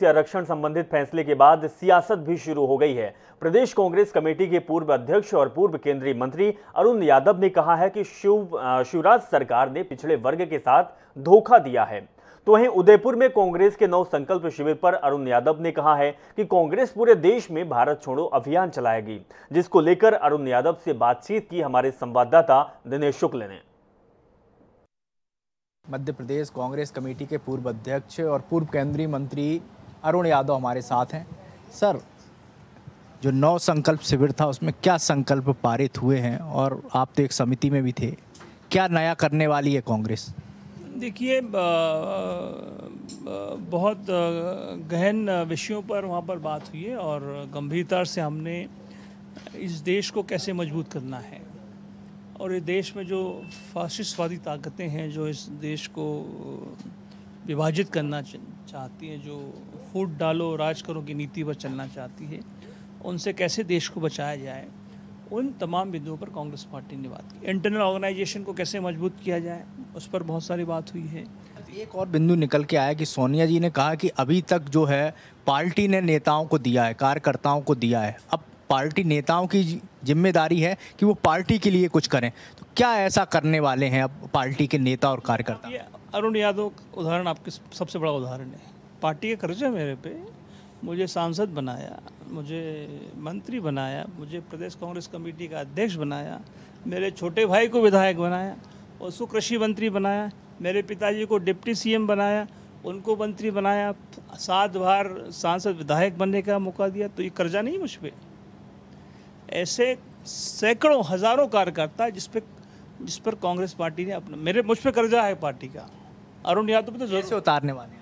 से आरक्षण संबंधित फैसले के बाद सियासत भी शुरू हो गई है प्रदेश कांग्रेस कमेटी के पूर्व अध्यक्ष और पूर्व केंद्रीय मंत्री अरुण यादव ने कहा है कि शिव शिवराज सरकार ने पिछड़े वर्ग के साथ धोखा दिया है तो वहीं उदयपुर में कांग्रेस के नौ संकल्प शिविर पर अरुण यादव ने कहा है कि कांग्रेस पूरे देश में भारत छोड़ो अभियान चलाएगी जिसको लेकर अरुण यादव से बातचीत की हमारे संवाददाता दिनेश शुक्ल ने मध्य प्रदेश कांग्रेस कमेटी के पूर्व अध्यक्ष और पूर्व केंद्रीय मंत्री अरुण यादव हमारे साथ हैं सर जो नौ संकल्प शिविर था उसमें क्या संकल्प पारित हुए हैं और आप तो एक समिति में भी थे क्या नया करने वाली है कांग्रेस देखिए बहुत गहन विषयों पर वहाँ पर बात हुई है और गंभीरता से हमने इस देश को कैसे मजबूत करना है और ये देश में जो फासिस्टवादी ताकतें हैं जो इस देश को विभाजित करना चाहती हैं जो फूट डालो राज करो की नीति पर चलना चाहती है उनसे कैसे देश को बचाया जाए उन तमाम बिंदुओं पर कांग्रेस पार्टी ने बात की इंटरनल ऑर्गेनाइजेशन को कैसे मजबूत किया जाए उस पर बहुत सारी बात हुई है एक और बिंदु निकल के आया कि सोनिया जी ने कहा कि अभी तक जो है पार्टी ने नेताओं को दिया है कार्यकर्ताओं को दिया है अब पार्टी नेताओं की जिम्मेदारी है कि वो पार्टी के लिए कुछ करें तो क्या ऐसा करने वाले हैं अब पार्टी के नेता और कार्यकर्ता अरुण यादव उदाहरण आपके सबसे बड़ा उदाहरण है पार्टी के कर्जे मेरे पे मुझे सांसद बनाया मुझे मंत्री बनाया मुझे प्रदेश कांग्रेस कमेटी का अध्यक्ष बनाया मेरे छोटे भाई को विधायक बनाया उसको कृषि मंत्री बनाया मेरे पिताजी को डिप्टी सीएम बनाया उनको मंत्री बनाया सात बार सांसद विधायक बनने का मौका दिया तो ये कर्जा नहीं मुझ पर ऐसे सैकड़ों हज़ारों कार्यकर्ता जिस पर जिस पर कांग्रेस पार्टी ने अपना मेरे मुझ पर कर्जा है पार्टी का अरुण यादव तो जैसे उतारने वाले हैं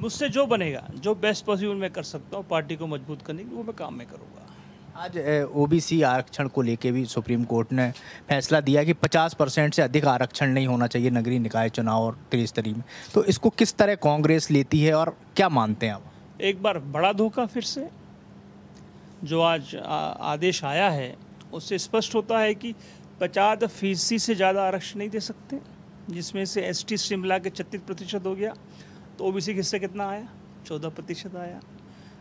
मुझसे जो बनेगा जो बेस्ट पॉसिबल मैं कर सकता हूँ पार्टी को मजबूत करने के लिए वो मैं काम में करूँगा आज ओबीसी आरक्षण को लेके भी सुप्रीम कोर्ट ने फैसला दिया कि 50 परसेंट से अधिक आरक्षण नहीं होना चाहिए नगरीय निकाय चुनाव और त्रिस्तरीय में तो इसको किस तरह कांग्रेस लेती है और क्या मानते हैं आप एक बार बड़ा धोखा फिर से जो आज आदेश आया है उससे स्पष्ट होता है कि पचास फीसदी से ज़्यादा आरक्षण नहीं दे सकते जिसमें से एस टी शिमला के छत्तीस प्रतिशत हो गया तो ओ बी सी के हिस्से कितना आया चौदह प्रतिशत आया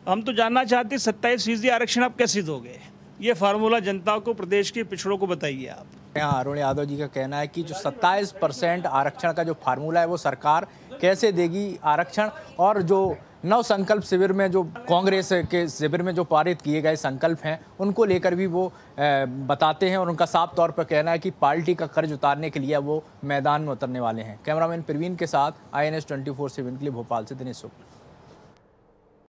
हम तो जानना चाहते सत्ताईस फीसदी आरक्षण आप कैसे दोगे ये फार्मूला जनता को प्रदेश के पिछड़ों को बताइए आप यहाँ अरुण यादव जी का कहना है कि जो 27 परसेंट आरक्षण का जो फार्मूला है वो सरकार कैसे देगी आरक्षण और जो नव संकल्प शिविर में जो कांग्रेस के शिविर में जो पारित किए गए संकल्प हैं उनको लेकर भी वो बताते हैं और उनका साफ तौर पर कहना है कि पार्टी का कर्ज उतारने के लिए वो मैदान में उतरने वाले हैं कैमरामैन प्रवीण के साथ I N S twenty four seven के लिए भोपाल से दिनेश शुक्ल